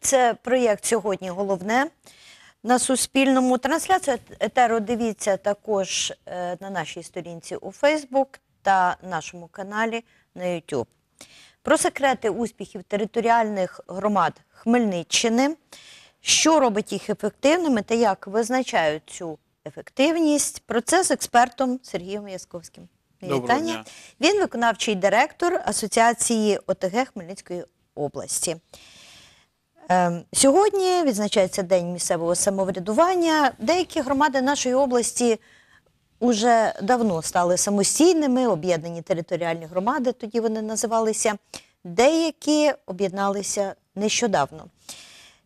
Це проєкт сьогодні головне на Суспільному. Трансляцію етеру дивіться також е, на нашій сторінці у Фейсбук та нашому каналі на YouTube. Про секрети успіхів територіальних громад Хмельниччини, що робить їх ефективними та як визначають цю ефективність. Про це з експертом Сергієм Ясковським. Вітання. Він виконавчий директор Асоціації ОТГ Хмельницької області. Ем, сьогодні відзначається день місцевого самоврядування. Деякі громади нашої області вже давно стали самостійними, об'єднані територіальні громади, тоді вони називалися. Деякі об'єдналися нещодавно.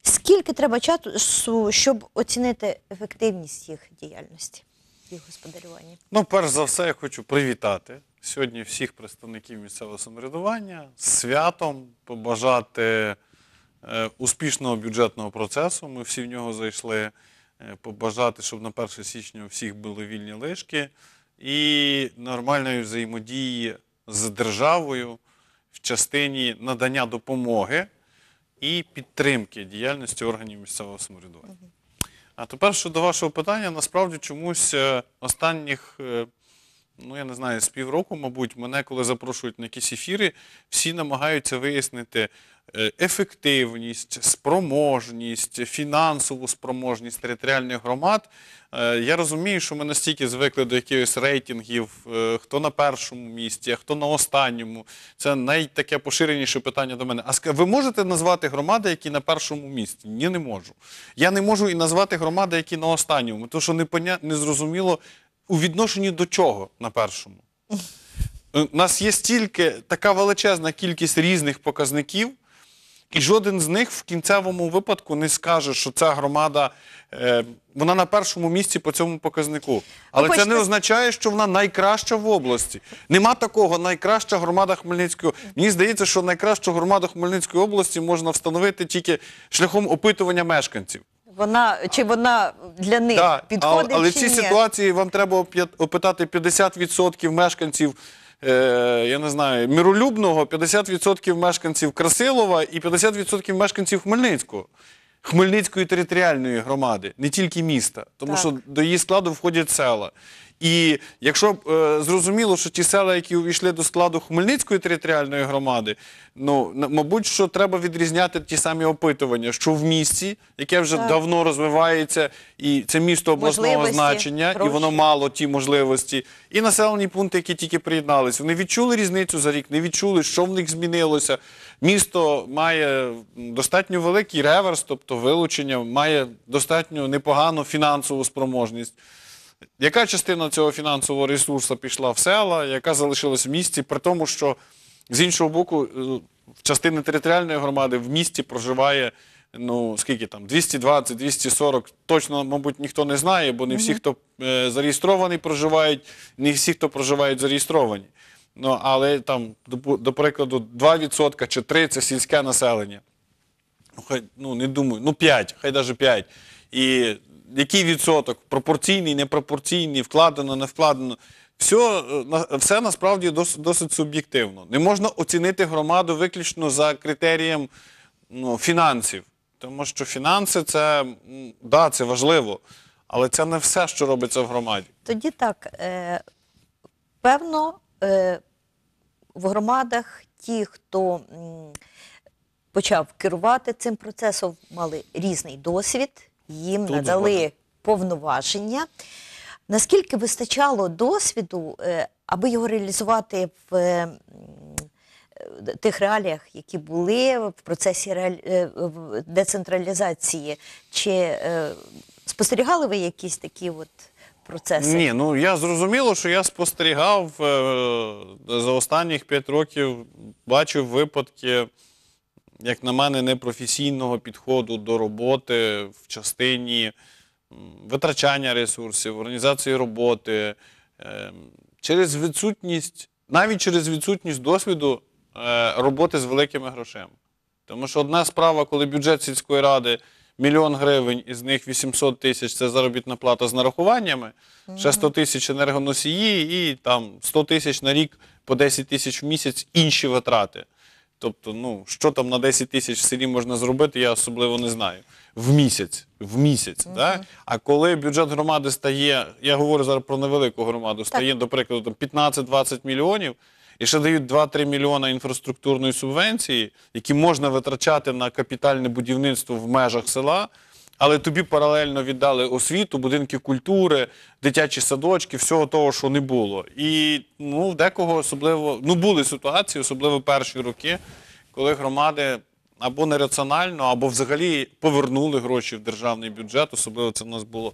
Скільки треба часу, щоб оцінити ефективність їх діяльності їх господарювання? Ну, перш за все, я хочу привітати сьогодні всіх представників місцевого самоврядування з святом, побажати Е, успішного бюджетного процесу. Ми всі в нього зайшли. Е, побажати, щоб на 1 січня у всіх були вільні лишки і нормальної взаємодії з державою в частині надання допомоги і підтримки діяльності органів місцевого самоврядування. А тепер щодо вашого питання, насправді чомусь е, останніх ну я не знаю, з півроку, мабуть, мене, коли запрошують на якісь ефіри, всі намагаються вияснити е, ефективність, спроможність, фінансову спроможність територіальних громад. Е, я розумію, що ми настільки звикли до якихось рейтингів, е, хто на першому місці, а хто на останньому. Це найтаке поширеніше питання до мене. А ви можете назвати громади, які на першому місці? Ні, не можу. Я не можу і назвати громади, які на останньому, тому що не зрозуміло, у відношенні до чого на першому? У е, нас є стільки така величезна кількість різних показників, і жоден з них в кінцевому випадку не скаже, що ця громада е, вона на першому місці по цьому показнику. Але це не означає, що вона найкраща в області. Нема такого найкраща громада Хмельницької. області. Мені здається, що найкращу громаду Хмельницької області можна встановити тільки шляхом опитування мешканців. Вона чи вона для них да, підходить? Але, в цій ситуації вам треба опитати 50% мешканців. Е, я не знаю, миролюбного 50% мешканців Красилова і 50% мешканців Хмельницького, Хмельницької територіальної громади, не тільки міста, тому так. що до її складу входять села. І якщо б е, зрозуміло, що ті села, які увійшли до складу Хмельницької територіальної громади, ну мабуть, що треба відрізняти ті самі опитування, що в місті, яке вже так. давно розвивається, і це місто обласного значення, гроші. і воно мало ті можливості, і населені пункти, які тільки приєдналися, вони відчули різницю за рік, не відчули, що в них змінилося. Місто має достатньо великий реверс, тобто вилучення, має достатньо непогану фінансову спроможність. Яка частина цього фінансового ресурсу пішла в села, яка залишилась в місті, при тому, що з іншого боку, е, частини територіальної громади в місті проживає ну скільки там 220-240, Точно, мабуть, ніхто не знає, бо не всі, хто е, зареєстрований, проживають, не всі, хто проживають, зареєстровані. Ну але там, до, до прикладу, 2% чи 3% це сільське населення. Ну, хай ну не думаю, ну 5, хай навіть 5. І який відсоток, пропорційний, непропорційний, вкладено, не вкладено. Все, все насправді досить, досить суб'єктивно. Не можна оцінити громаду виключно за критерієм ну, фінансів. Тому що фінанси це да, це важливо, але це не все, що робиться в громаді. Тоді так, е, певно, е, в громадах ті, хто почав керувати цим процесом, мали різний досвід їм Тут надали згоден. повноваження. Наскільки вистачало досвіду, е, аби його реалізувати в е, тих реаліях, які були в процесі реалі... Е, децентралізації, чи спостерігали ви якісь такі от? Процеси. Ні, ну я зрозуміло, що я спостерігав за останніх п'ять років, бачив випадки як на мене, непрофесійного підходу до роботи в частині витрачання ресурсів, організації роботи, ем, через відсутність, навіть через відсутність досвіду е, роботи з великими грошами. Тому що одна справа, коли бюджет сільської ради мільйон гривень, із них 800 тисяч це заробітна плата з нарахуваннями, ще 100 тисяч енергоносії і там 100 тисяч на рік по 10 тисяч в місяць інші витрати. Тобто, ну, що там на 10 тисяч в селі можна зробити, я особливо не знаю. В місяць. В місяць. Мгм. Да? А коли бюджет громади стає, я говорю зараз про невелику громаду, стає, до прикладу, там 15-20 мільйонів, і ще дають 2-3 мільйона інфраструктурної субвенції, які можна витрачати на капітальне будівництво в межах села але тобі паралельно віддали освіту, будинки культури, дитячі садочки, всього того, що не було. І ну, в декого особливо ну були ситуації, особливо перші роки, коли громади або нераціонально, або взагалі повернули гроші в державний бюджет. Особливо це в нас було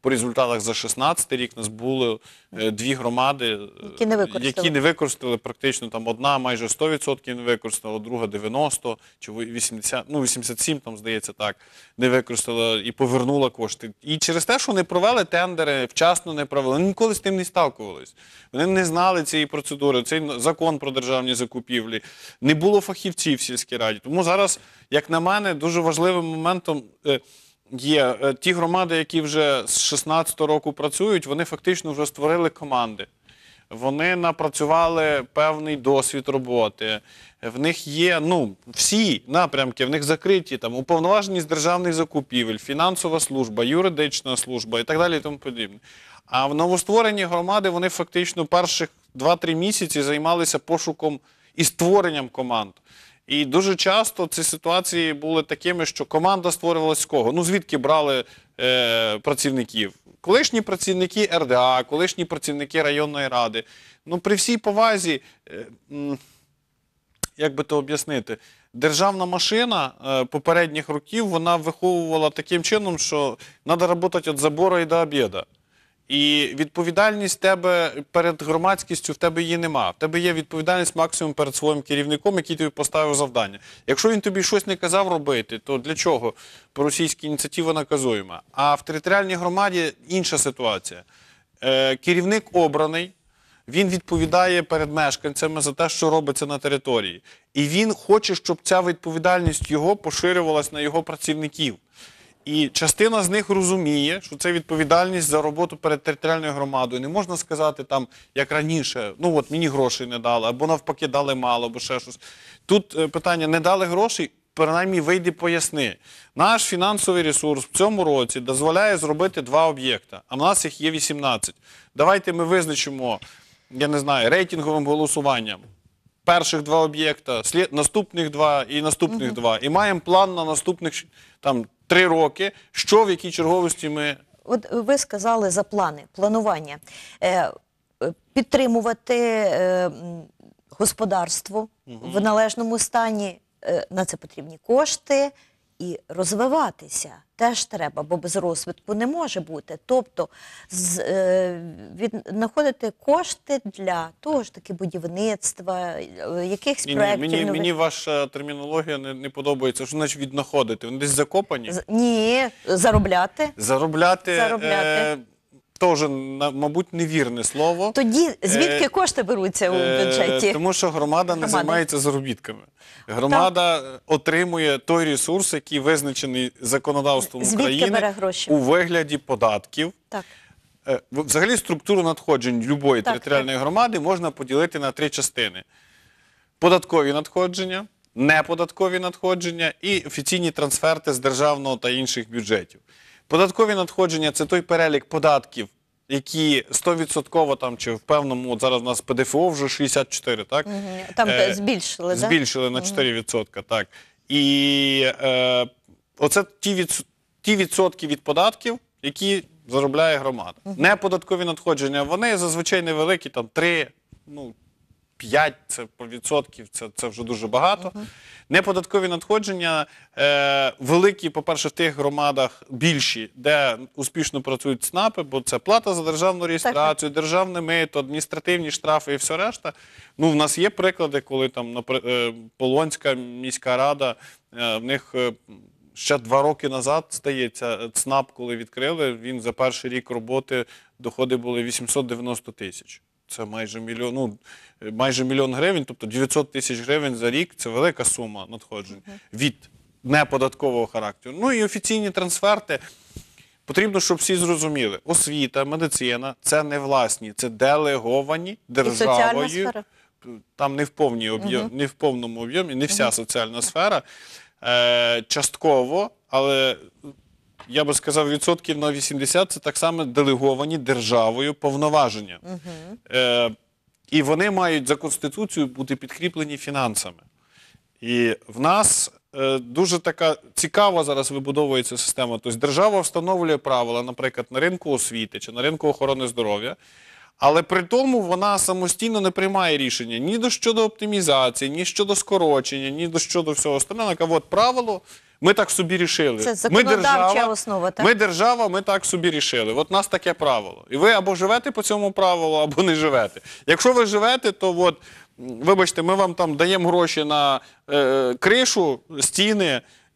по результатах за 16 рік нас були е, дві громади, е, які не використали, які не використали практично там одна майже 100% не використала, друга 90 чи 80, ну 87 там здається так, не використала і повернула кошти. І через те, що вони провели тендери, вчасно не провели, вони ніколи з тим не сталкувались. Вони не знали цієї процедури, цей закон про державні закупівлі, не було фахівців в сільській раді. Тому зараз, як на мене, дуже важливим моментом. Е, Є е, ті громади, які вже з 16-го року працюють, вони фактично вже створили команди. Вони напрацювали певний досвід роботи. В них є ну всі напрямки, в них закриті там уповноваженість державних закупівель, фінансова служба, юридична служба і так далі. і Тому подібне. А в новостворені громади вони фактично перших 2-3 місяці займалися пошуком і створенням команд. І дуже часто ці ситуації були такими, що команда створювалася з кого? Ну звідки брали е, працівників? Колишні працівники РДА, колишні працівники районної ради. Ну при всій повазі, е, як би то об'яснити, державна машина е, попередніх років вона виховувала таким чином, що треба працювати від забору і до обіду. І відповідальність тебе перед громадськістю в тебе її нема. В тебе є відповідальність максимум перед своїм керівником, який тобі поставив завдання. Якщо він тобі щось не казав робити, то для чого проросійська ініціатива наказуємо? А в територіальній громаді інша ситуація. Е, керівник обраний, він відповідає перед мешканцями за те, що робиться на території, і він хоче, щоб ця відповідальність його поширювалась на його працівників. І частина з них розуміє, що це відповідальність за роботу перед територіальною громадою. Не можна сказати там, як раніше, ну от мені грошей не дали, або навпаки, дали мало, або ще щось. Тут е, питання: не дали грошей, принаймні вийди поясни. Наш фінансовий ресурс в цьому році дозволяє зробити два об'єкта, а в нас їх є 18. Давайте ми визначимо, я не знаю, рейтинговим голосуванням перших два об'єкта, наступних два і наступних два. І маємо план на наступних там три роки, що в якій черговості ми. От е, ви сказали за плани, планування. Е, е, підтримувати господарство в належному стані. На це потрібні кошти, і розвиватися теж треба, бо без розвитку не може бути. Тобто з, е, від, знаходити кошти для того ж таки будівництва, е, якихось ні, проєктів. Мені, нових... мені ваша термінологія не, не подобається. Що значить віднаходити? Вони десь закопані? З, ні, заробляти. Заробляти. Е, заробляти. Е теж, мабуть, невірне слово. Тоді е, звідки кошти беруться у е, бюджеті? тому що громада не займається заробітками. Громада отримує той ресурс, який визначений законодавством України у вигляді податків. Так. Е, взагалі, структуру надходжень любої так, територіальної громади можна поділити на три частини: податкові надходження. Неподаткові надходження і офіційні трансферти з державного та інших бюджетів. Податкові надходження це той перелік податків, які 100% там чи в певному от зараз у нас ПДФО вже 64, так Там е, е, збільшили, да? збільшили на 4%, так і е, оце ті відсотки від податків, які заробляє громада. Неподаткові надходження вони зазвичай невеликі, там 3, ну 5 це це, вже дуже багато. Угу. Неподаткові надходження е, великі, по-перше, в тих громадах більші, де успішно працюють ЦНАПи, бо це плата за державну реєстрацію, державне мито, адміністративні штрафи і все решта. Ну, в нас є приклади, коли там е, Полонська міська рада е, в них. Е, ще два роки назад стається ЦНАП, коли відкрили. Він за перший рік роботи доходи були 890 тисяч це майже мільйон, ну, майже мільйон гривень, тобто 900 тисяч гривень за рік це велика сума надходжень від неподаткового характеру. Ну і офіційні трансферти. Потрібно, щоб всі зрозуміли, освіта, медицина це не власні, це делеговані державою. Там не в повній об'єм, угу. не в повному об'ємі, не вся угу. соціальна сфера. Е, Частково, але я би сказав, відсотків на 80 це так само делеговані державою повноваження. Е, і вони мають за Конституцією бути підкріплені фінансами. І в нас е, дуже така цікава зараз вибудовується система. Тобто держава встановлює правила, наприклад, на ринку освіти чи на ринку охорони здоров'я. Але при тому вона самостійно не приймає рішення ні щодо оптимізації, ні щодо скорочення, ні до щодо всього остального. От правило ми так собі рішили. Це законодавча ми держава, основа, так? Ми держава, ми так собі рішили. От у нас таке правило. І ви або живете по цьому правилу, або не живете. Якщо ви живете, то от, вибачте, ми вам там даємо гроші на е, е кришу, стіни,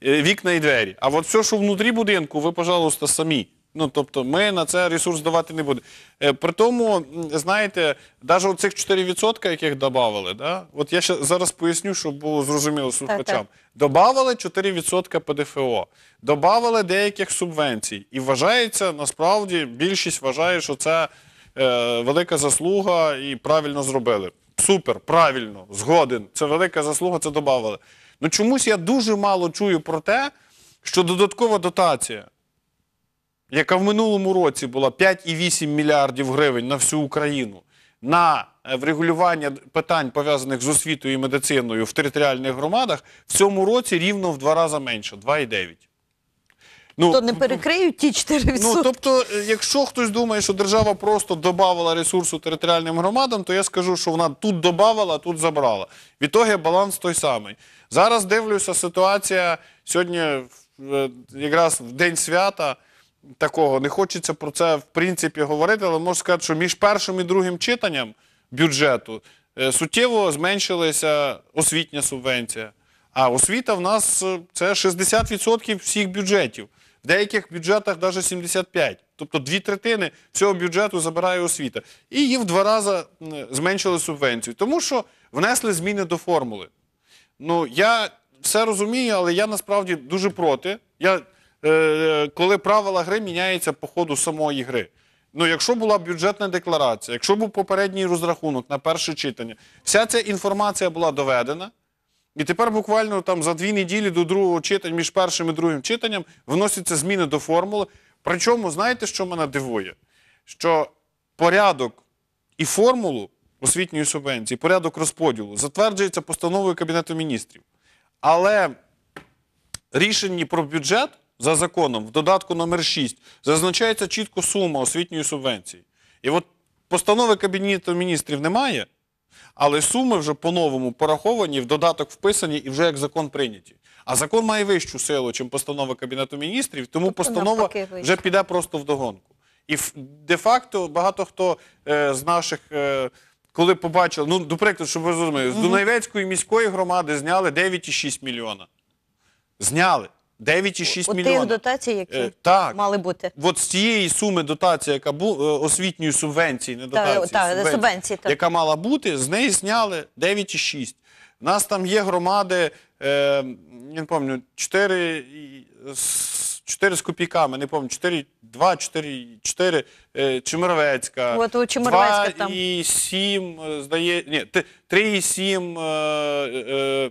е, вікна і двері. А от все, що внутрі будинку, ви, пожалуйста, самі. Ну, тобто, ми на це ресурс давати не будемо. Е, при тому, знаєте, навіть оцих 4%, яких додавали, от я ще зараз поясню, щоб було зрозуміло слухачам. Добавили 4% ПДФО, добавили деяких субвенцій. І вважається, насправді, більшість вважає, що це е, велика заслуга і правильно зробили. Супер, правильно, згоден. Це велика заслуга, це додавали. Ну чомусь я дуже мало чую про те, що додаткова дотація яка в минулому році була 5,8 мільярдів гривень на всю Україну на е, врегулювання питань пов'язаних з освітою і медициною в територіальних громадах, в цьому році рівно в два рази менше 2,9. Ну, То не тобто, перекриють ті 4%? Ну, тобто, е, якщо хтось думає, що держава просто додавала ресурсу територіальним громадам, то я скажу, що вона тут додавала, а тут забрала. Відтоді баланс той самий. Зараз дивлюся, ситуація сьогодні, е, якраз в день свята такого. Не хочеться про це в принципі говорити, але можу сказати, що між першим і другим читанням бюджету е, суттєво зменшилася освітня субвенція. А освіта в нас е, це 60% всіх бюджетів. В деяких бюджетах навіть 75%. Тобто дві третини цього бюджету забирає освіта. І її в два рази зменшили субвенцію, тому що внесли зміни до формули. Ну я все розумію, але я насправді дуже проти. Я Е, коли правила гри міняються по ходу самої гри. Ну, якщо була бюджетна декларація, якщо був попередній розрахунок на перше читання, вся ця інформація була доведена. І тепер буквально там за дві неділі до другого читання, між першим і другим читанням, вносяться зміни до формули. Причому, знаєте, що мене дивує? Що порядок і формулу освітньої субвенції, порядок розподілу затверджується постановою Кабінету міністрів. Але рішення про бюджет за законом в додатку номер 6 зазначається чітко сума освітньої субвенції. І от постанови Кабінету міністрів немає, але суми вже по-новому пораховані, в додаток вписані і вже як закон прийняті. А закон має вищу силу, чим постанова Кабінету міністрів, тому тобто постанова вже піде просто в догонку. І де-факто багато хто е, з наших. Е, коли побачили, ну, до прикладу, щоб ви зрозуміли, з Дунаєвецької міської громади зняли 9,6 мільйона. Зняли. 9,6 мільйонів. тих дотацій, які е, так. мали бути. От з цієї суми дотації, яка була е, освітньої субвенції, не дотації, та, субвенції, так. яка мала бути, з неї зняли 9,6. У нас там є громади, е, не пам'ятаю, 4, з- 4 з копійками, не пам'ятаю, 4, 2, 4, 4, е, Чемеровецька. От у Чемеровецька там. 2,7, е, здає, ні, 3,7, е, е,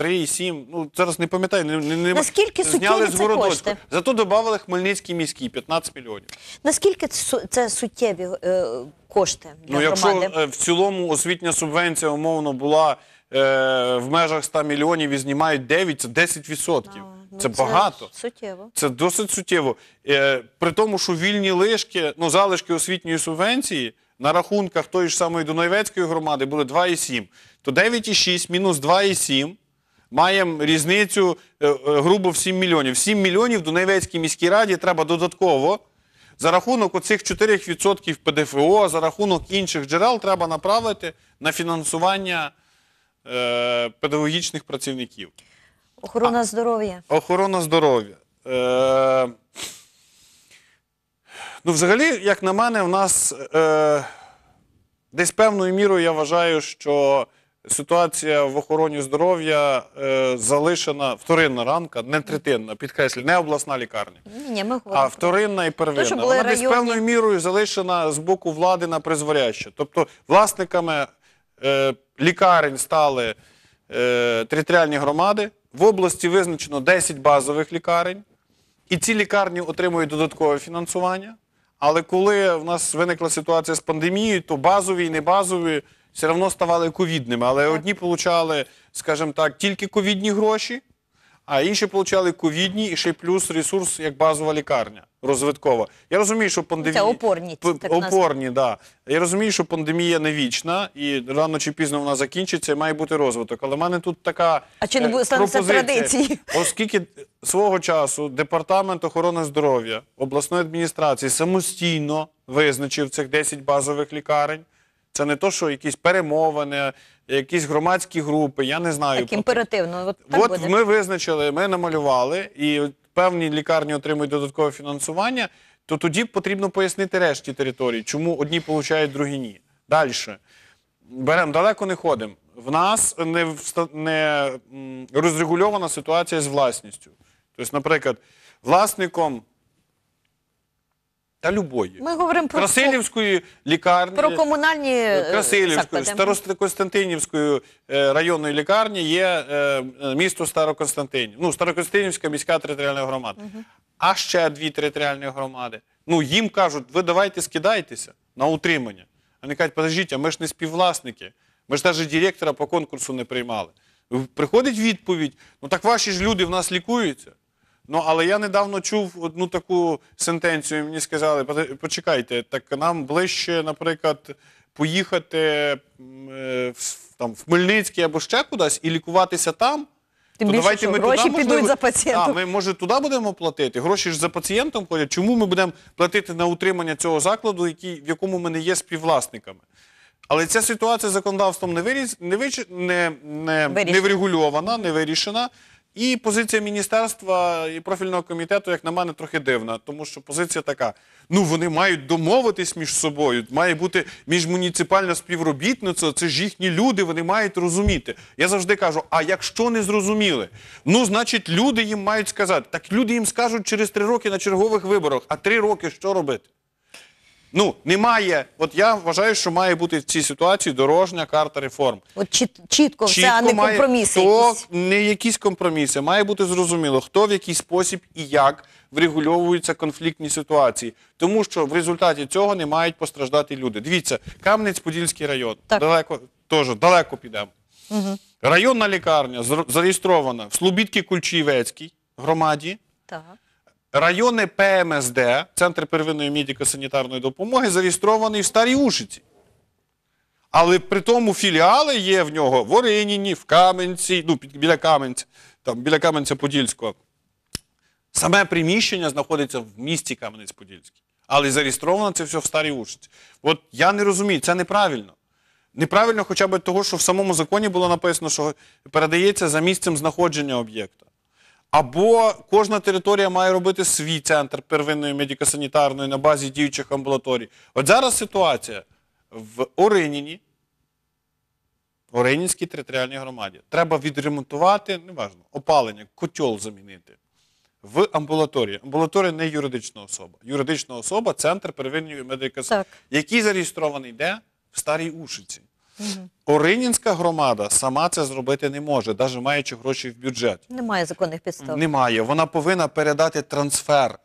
3,7, ну зараз не пам'ятаю, не, не наскільки зняли з це Зато додавали Хмельницький міський 15 мільйонів. Наскільки це, це суттєві е, кошти для Ну, якщо е, в цілому освітня субвенція умовно була е, в межах 100 мільйонів і знімають 9, це 10%. А, ну, це багато. Суттєво. Це досить суттєво. Е, при тому, що вільні лишки, ну залишки освітньої субвенції на рахунках тої ж самої Дунаєвецької громади були 2,7. То 9,6 мінус 2,7 Маємо різницю е, е, грубо в 7 мільйонів. 7 мільйонів Дунайвецькій міській раді треба додатково. За рахунок оцих 4% ПДФО, за рахунок інших джерел треба направити на фінансування е, педагогічних працівників. Охорона здоров'я. Охорона здоров'я. ну, взагалі, як на мене, в нас десь певною мірою я вважаю, що ситуація в охороні здоров'я е, залишена вторинна ранка, не третинна, підкреслю, не обласна лікарня, Ні, ми говоримо. а вторинна і первинна. були Вона десь певною мірою залишена з боку влади на призворяще. Тобто власниками е, лікарень стали е, територіальні громади. В області визначено 10 базових лікарень. І ці лікарні отримують додаткове фінансування. Але коли в нас виникла ситуація з пандемією, то базові і небазові все одно ставали ковідними. Але одні получали, скажімо так, тільки ковідні гроші, а інші получали ковідні і ще й плюс ресурс як базова лікарня розвиткова. Я розумію, що пандемія Це опорні, п- так опорні, да. Я розумію, що пандемія не вічна, і рано чи пізно вона закінчиться, і має бути розвиток. Але в мене тут така А чи не е, буде- станеться пропозиція. Оскільки свого часу департамент охорони здоров'я обласної адміністрації самостійно визначив цих 10 базових лікарень, це не то, що якісь перемовини, якісь громадські групи. Я не знаю. Так, імперативно. От, так От буде. ми визначили, ми намалювали, і певні лікарні отримують додаткове фінансування. То тоді потрібно пояснити решті територій, чому одні получають, другі ні. Далі беремо далеко не ходимо. В нас не, не розрегульована ситуація з власністю. Тобто, наприклад, власником та любої. Ми говоримо про Красилівської лікарні, про комунальні е, Красилівської, Старокостянтинівської е, районної лікарні є е, місто Староконстантинів. Ну, Старокостянтинівська міська територіальна громада. А ще дві територіальні громади. Ну їм кажуть, ви давайте скидайтеся на утримання. Вони кажуть, подождіть, а ми ж не співвласники. Ми ж навіть директора по конкурсу не приймали. Приходить відповідь: ну так ваші ж люди в нас лікуються. Ну, але я недавно чув одну таку сентенцію. Мені сказали, почекайте, так нам ближче, наприклад, поїхати е, в, там, в Хмельницький або ще кудись і лікуватися там. Тим то більше, давайте що ми гроші туди, підуть можливо, за пацієнтом. А, ми, може, туди будемо платити. Гроші ж за пацієнтом ходять. Чому ми будемо платити на утримання цього закладу, який, в якому ми не є співвласниками? Але ця ситуація законодавством не виріс, не, вич... не, не, не врегульована, не вирішена. І позиція міністерства і профільного комітету, як на мене, трохи дивна, тому що позиція така: ну вони мають домовитись між собою, має бути міжмуніципальна співробітниця, це ж їхні люди, вони мають розуміти. Я завжди кажу: а якщо не зрозуміли, ну значить люди їм мають сказати. Так люди їм скажуть через три роки на чергових виборах, а три роки що робити? Ну немає, от я вважаю, що має бути в цій ситуації дорожня карта реформ. От чіт, чітко, все, а не має, компроміси. Хто, якісь. Не якісь компроміси. Має бути зрозуміло, хто в який спосіб і як врегульовуються конфліктні ситуації, тому що в результаті цього не мають постраждати люди. Дивіться, Кам'янець-Подільський район так. далеко теж далеко підемо. Угу. Районна лікарня зареєстрована в Слобідки Кульчівецькій громаді. Так. Райони ПМСД, Центр первинної медико-санітарної допомоги, зареєстрований в Старій Ушиці. Але при тому філіали є в нього в Ориніні, в Каменці, ну, біля Кам'янця, там, біля Кам'янця-Подільського. Саме приміщення знаходиться в місті Кам'янець-Подільський. Але зареєстровано це все в Старій Ушиці. От я не розумію, це неправильно. Неправильно хоча б того, що в самому законі було написано, що передається за місцем знаходження об'єкта. Або кожна територія має робити свій центр первинної медико-санітарної на базі діючих амбулаторій. От зараз ситуація в в Оринінській територіальній громаді. Треба відремонтувати, неважно, опалення, котьол замінити в амбулаторії. Амбулаторія не юридична особа. Юридична особа центр первинної медико-санітарної, який зареєстрований де? В Старій Ушиці. Оринінська громада сама це зробити не може, навіть маючи гроші в бюджет. Немає законних підстав. Немає. Вона повинна передати трансфер.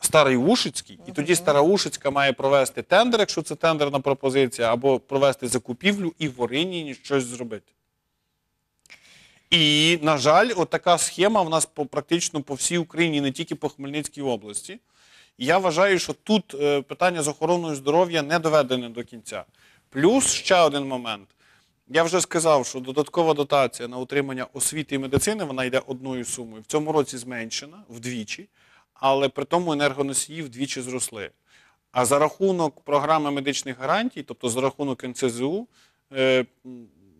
Старий Ушицький, і тоді Стара Ушицька має провести тендер, якщо це тендерна пропозиція, або провести закупівлю і в Ориніні щось зробити. І, на жаль, отака схема в нас практично по всій Україні, не тільки по Хмельницькій області. І я вважаю, що тут е, питання з охороною здоров'я не доведене до кінця. Плюс ще один момент. Я вже сказав, що додаткова дотація на утримання освіти і медицини вона йде одною сумою. В цьому році зменшена вдвічі, але при тому енергоносії вдвічі зросли. А за рахунок програми медичних гарантій, тобто за рахунок НЦЗУ, е,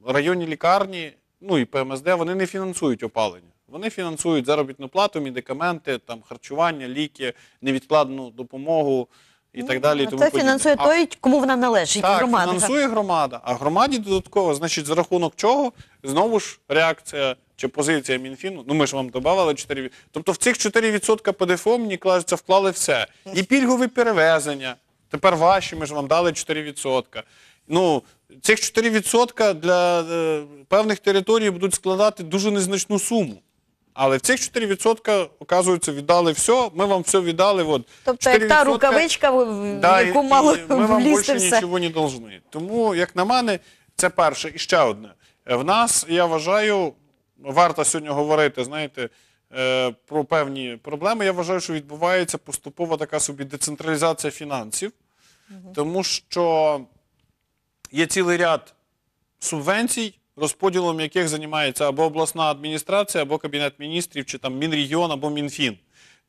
районні лікарні, ну і ПМСД, вони не фінансують опалення. Вони фінансують заробітну плату, медикаменти, там харчування, ліки, невідкладну допомогу і ну, так далі. І тому Це фінансує той, кому вона належить. так, фінансує громада, а громаді додатково, значить, за рахунок чого знову ж реакція чи позиція Мінфіну. Ну ми ж вам додавали 4%. від- Тобто в цих 4% ПДФО, мені кажеться, вклали все. І пільгові перевезення. Тепер ваші, ми ж вам дали 4%. Ну, цих 4% для е, певних територій будуть складати дуже незначну суму. Але в цих 4% оказується, віддали все. Ми вам все віддали. От тобто, як та рукавичка, в да, яку мало влізти все. ми вам більше нічого не должны. Тому, як на мене, це перше. І ще одне. В нас я вважаю, варто сьогодні говорити, знаєте. Е, про певні проблеми, я вважаю, що відбувається поступова така собі децентралізація фінансів, угу. тому що є цілий ряд субвенцій, розподілом яких займається або обласна адміністрація, або кабінет міністрів, чи там мінрегіон, або мінфін.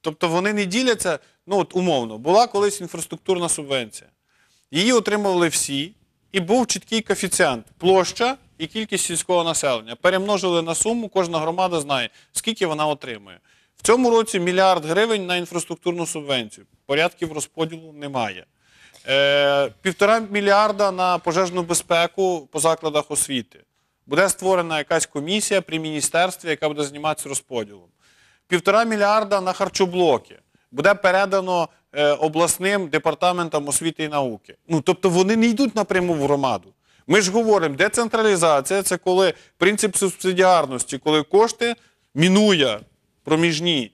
Тобто вони не діляться, ну от умовно, була колись інфраструктурна субвенція. Її отримували всі, і був чіткий коефіцієнт площа і кількість сільського населення. Перемножили на суму, кожна громада знає, скільки вона отримує. В цьому році мільярд гривень на інфраструктурну субвенцію. Порядків розподілу немає. Е, півтора мільярда на пожежну безпеку по закладах освіти. Буде створена якась комісія при міністерстві, яка буде займатися розподілом. Півтора мільярда на харчоблоки буде передано е, обласним департаментам освіти і науки. Ну тобто вони не йдуть напряму в громаду. Ми ж говоримо, децентралізація це коли принцип субсидіарності, коли кошти мінує проміжні.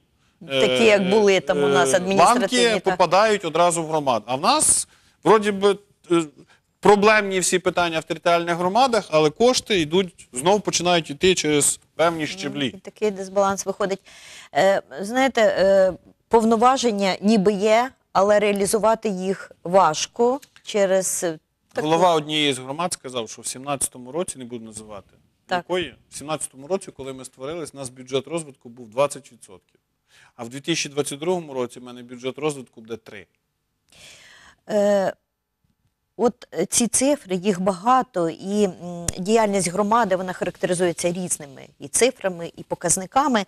Е, Такі, як були там у нас е, адміністративні. Банки попадають одразу в громаду. А в нас, вроді би, проблемні всі питання в територіальних громадах, але кошти йдуть знову починають йти через певні ну, щеблі. Такий дисбаланс виходить. Е, знаєте, е, повноваження ніби є, але реалізувати їх важко через е, голова однієї з громад сказав, що в 2017 році не буду називати якої в 2017 році, коли ми створились, у нас бюджет розвитку був 20%. А в 2022 році в мене бюджет розвитку буде 3%. От е, ці цифри, їх багато, і діяльність громади вона характеризується різними і цифрами, і показниками.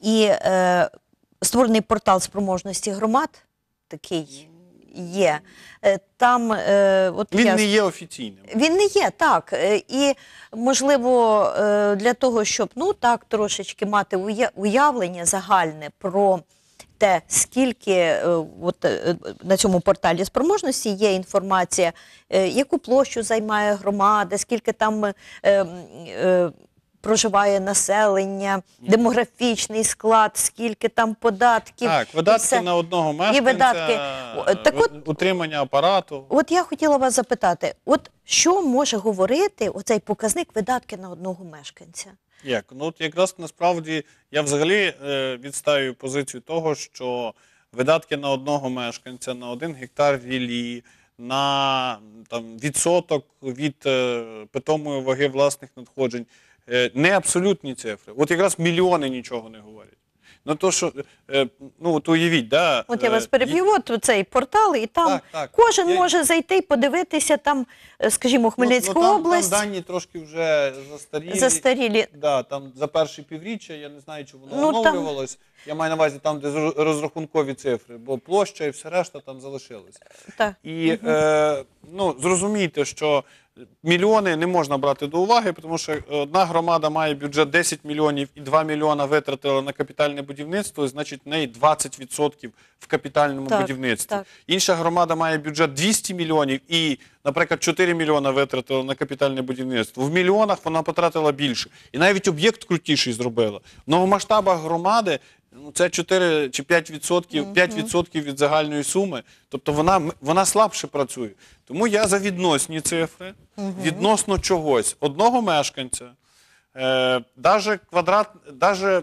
І е, створений портал спроможності громад такий є. Е, там е, от він я... не є офіційним. Він не є, так. Е, і можливо, для того, щоб ну так трошечки мати уявлення загальне про те, скільки е, от, е, е, на цьому порталі спроможності є інформація, яку площу займає громада, скільки там е, е, проживає населення, демографічний склад, скільки там податків. Так, видатки все. на одного мешканця, і видатки. Так от, утримання апарату. От я хотіла вас запитати, от що може говорити оцей показник видатки на одного мешканця? Як ну от якраз насправді я взагалі е, відстаю позицію того, що видатки на одного мешканця, на один гектар вілі, на там відсоток від е, питомої ваги власних надходжень е, не абсолютні цифри. От якраз мільйони нічого не говорять. Ну то що е, ну от уявіть, да от я е, вас переб'ю. от цей портал, і там так, так. кожен я... може зайти і подивитися там, е, скажімо, Хмельницьку ну, ну, там, область. Там дані трошки вже застарілі. Застарілі. Да, там за перші півріччя. Я не знаю, чи воно ну, оновлювалось. Там... Я маю на увазі там, де розрахункові цифри, бо площа і все решта там залишилися. Так. І е, ну, зрозумійте, що мільйони не можна брати до уваги, тому що одна громада має бюджет 10 мільйонів і 2 мільйона витратила на капітальне будівництво, і, значить, в неї 20% в капітальному так, будівництві. Так. Інша громада має бюджет 200 мільйонів і наприклад, 4 мільйони витратила на капітальне будівництво. В мільйонах вона потратила більше. І навіть об'єкт крутіший зробила. Но в масштабах громади ну, це 4 чи 5%, 5% від загальної суми. Тобто вона, вона слабше працює. Тому я за відносні цифри, відносно чогось, одного мешканця, Навіть е, квадрат, даже,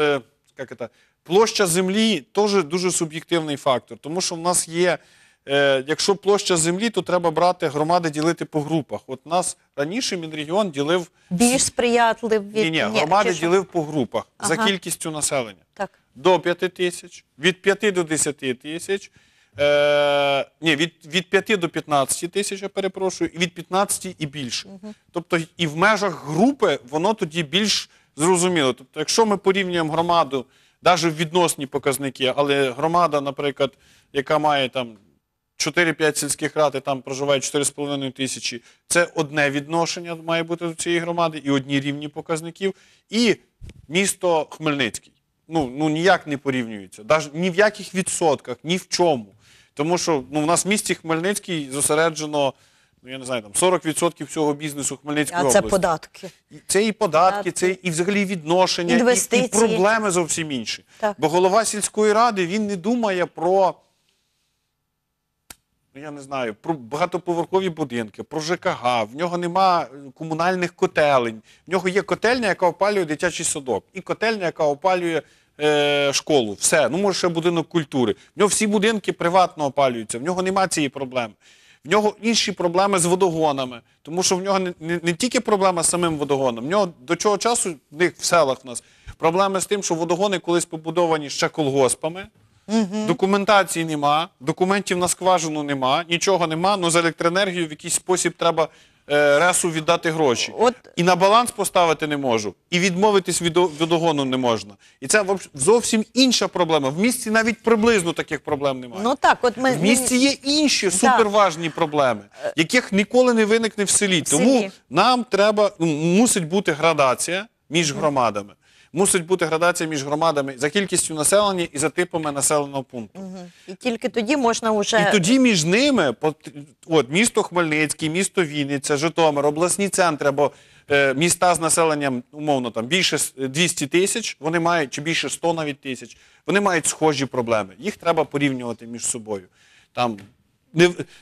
е, як це, площа землі теж дуже суб'єктивний фактор, тому що в нас є. Е, якщо площа землі, то треба брати громади, ділити по групах. От нас раніше Мінрегіон ділив більш сприятливі Ні, ні, громади ділив по групах за кількістю населення. Так. До 5 тисяч, від 5 до 10 тисяч, е, ні, від, від 5 до 15 тисяч, я перепрошую, і від 15 і більше. Тобто і в межах групи воно тоді більш зрозуміло. Тобто, якщо ми порівнюємо громаду, навіть в відносні показники, але громада, наприклад, яка має там 4-5 сільських рад, і там проживає 4,5 тисячі. Це одне відношення має бути до цієї громади і одні рівні показників. І місто Хмельницький. Ну ну ніяк не порівнюється. Навіть ні в яких відсотках, ні в чому. Тому що ну, в нас в місті Хмельницький зосереджено. Ну, я не знаю, там 40% всього бізнесу Хмельницької а області. А це податки. Це і податки, податки. це і взагалі відношення, і, і проблеми зовсім інші. Так. Бо голова сільської ради він не думає про Ну, я не знаю, про багатоповерхові будинки, про ЖКГ, в нього нема е, комунальних котелень. В нього є котельня, яка опалює дитячий садок, і котельня, яка опалює е, школу. Все, ну може ще будинок культури. В нього всі будинки приватно опалюються, в нього нема цієї проблеми. В нього інші проблеми з водогонами, тому що в нього не, не, не тільки проблема з самим водогоном, в нього до чого часу в них в селах в нас проблеми з тим, що водогони колись побудовані ще колгоспами. Угу. Документації нема, документів на скважину нема, нічого нема, але ну, за електроенергію в якийсь спосіб треба е, ресу віддати гроші. От... І на баланс поставити не можу, і відмовитись від огону не можна. І це зовсім інша проблема. В місті навіть приблизно таких проблем немає. Ну так, от ми... В місті є інші суперважні да. проблеми, е, яких ніколи не виникне в селі. В селі. Тому нам треба ну, мусить бути градація між громадами мусить бути градація між громадами за кількістю населення і за типами населеного пункту. І тільки тоді можна вже... І тоді між ними, от місто Хмельницький, місто Вінниця, Житомир, обласні центри або е, міста з населенням, умовно, там більше 200 тисяч, вони мають, чи більше 100 навіть тисяч, вони мають схожі проблеми. Їх треба порівнювати між собою. Там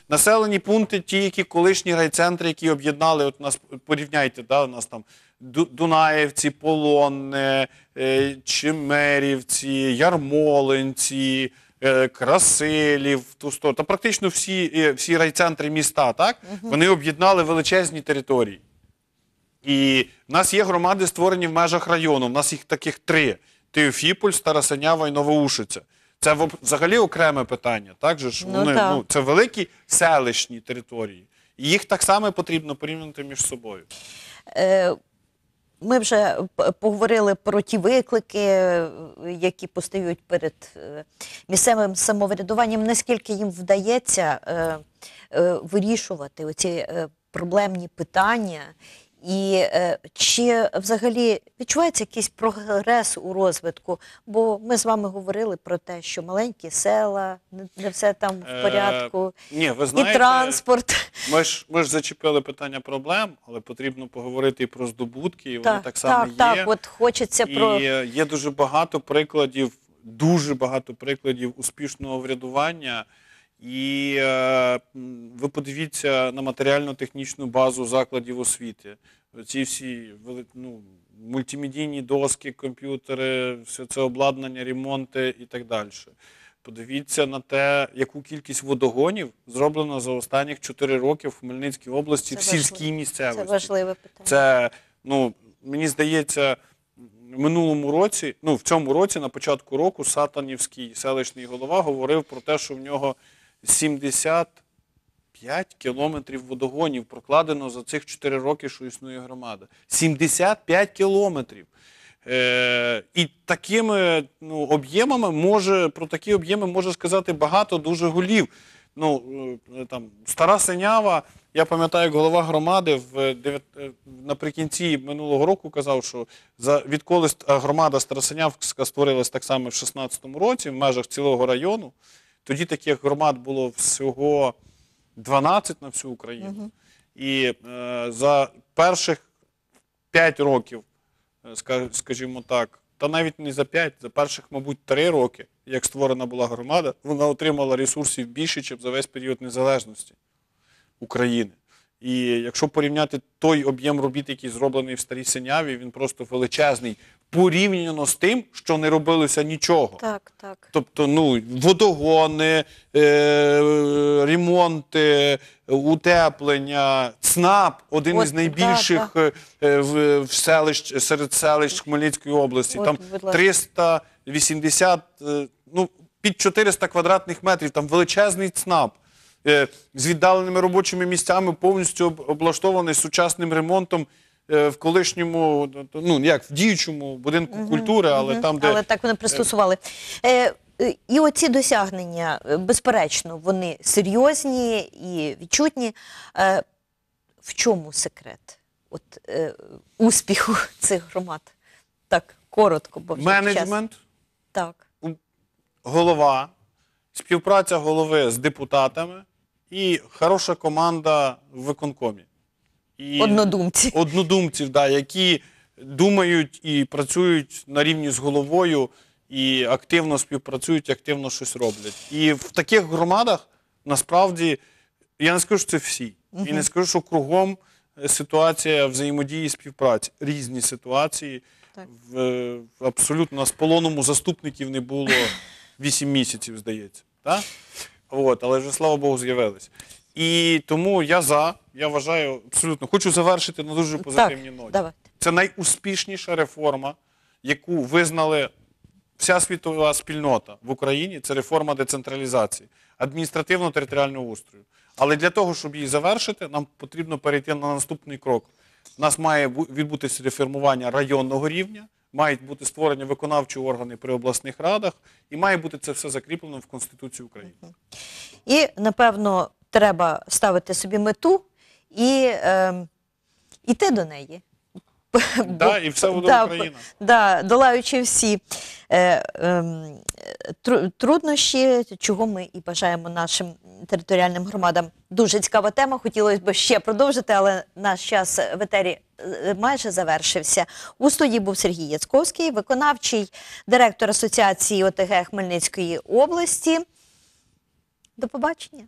населені пункти, ті, які колишні райцентри, які об'єднали, от нас порівняйте, да, у нас там Дунаєвці, Полонне, е, Чимерівці, Ярмолинці, е, Красилів, Тусто, та практично всі е, всі райцентри міста, так? Вони об'єднали величезні території. І в нас є громади, створені в межах району. У нас їх таких три: Теофіполь, Старосинява і Новоушиця. Це взагалі окреме питання. Так ж ну, вони ну, так. ну це великі селищні території, і їх так само потрібно порівняти між собою. Е, ми вже поговорили про ті виклики, які постають перед е, місцевим самоврядуванням. Наскільки їм вдається е, е, вирішувати оці проблемні питання і е, чи взагалі відчувається якийсь прогрес у розвитку? Бо ми з вами говорили про те, що маленькі села, не все там в е, порядку, е, ні, ви знаєте, і транспорт. Ми ж ми ж зачепили питання проблем, але потрібно поговорити і про здобутки, і вони так, так само так, є. Так, от хочеться і про є дуже багато прикладів, дуже багато прикладів успішного врядування. І е, ви подивіться на матеріально-технічну базу закладів освіти. Ці всі ну, мультимедійні доски, комп'ютери, все це обладнання, ремонти і так далі. Подивіться на те, яку кількість водогонів зроблено за останніх 4 роки в Хмельницькій області, це в сільській місцевості. Це важливе питання. Це, ну, мені здається, в минулому році, ну в цьому році, на початку року, Сатанівський селищний голова говорив про те, що в нього. 75 кілометрів водогонів прокладено за цих 4 роки, що існує громада. 75 кілометрів. Е, І такими ну, об'ємами може про такі об'єми може сказати багато дуже голів. Ну е, там стара синява, я пам'ятаю, як голова громади в е, е, наприкінці минулого року казав, що за відколи громада Старосинявська створилась так само в 16-му році в межах цілого району. Тоді таких громад було всього 12 на всю Україну. Угу. І е, за перших 5 років, е, скажімо так, та навіть не за 5, за перших, мабуть, 3 роки, як створена була громада, вона отримала ресурсів більше, ніж за весь період незалежності України. І якщо порівняти той об'єм робіт, який зроблений в Старій Синяві, він просто величезний порівняно з тим, що не робилося нічого. Так, так. Тобто, ну, водогони, е, ремонти, утеплення, ЦНАП один От, із найбільших да, е, в, в селищ, серед селищ Хмельницької області. От, Там 380, е, ну, під 400 квадратних метрів, там величезний ЦНАП. Е, з віддаленими робочими місцями повністю облаштований сучасним ремонтом Е, в колишньому, ну як в діючому будинку угу, культури, але угу. там, де але так вони е, пристосували. Е, е, і оці досягнення, безперечно, вони серйозні і відчутні. Е, в чому секрет от, е, успіху цих громад? Так, коротко, бо менеджмент, Так. голова, співпраця голови з депутатами і хороша команда в виконкомі і Однодумці, однодумців, да, які думають і працюють на рівні з головою, і активно співпрацюють, активно щось роблять. І в таких громадах насправді я не скажу, що це всі, угу. і не скажу, що кругом е, ситуація взаємодії і співпраці, різні ситуації. Так. В, е, Абсолютно з полоному заступників не було 8 місяців, здається. Так? От, але вже слава Богу, з'явились. І тому я за, я вважаю абсолютно, хочу завершити на дуже позитивній ноті. давайте. Це найуспішніша реформа, яку визнали вся світова спільнота в Україні. Це реформа децентралізації, адміністративно-територіального устрою. Але для того, щоб її завершити, нам потрібно перейти на наступний крок. У нас має відбутися реформування районного рівня, мають бути створені виконавчі органи при обласних радах, і має бути це все закріплено в Конституції України. І напевно треба ставити собі мету і е, ем, йти до неї. Да, і все буде да, Україна. Да, долаючи всі е, е, труднощі, чого ми і бажаємо нашим територіальним громадам. Дуже цікава тема. Хотілося б ще продовжити, але наш час в етері е, майже завершився. У студії був Сергій Яцковський, виконавчий директор Асоціації ОТГ Хмельницької області. До побачення.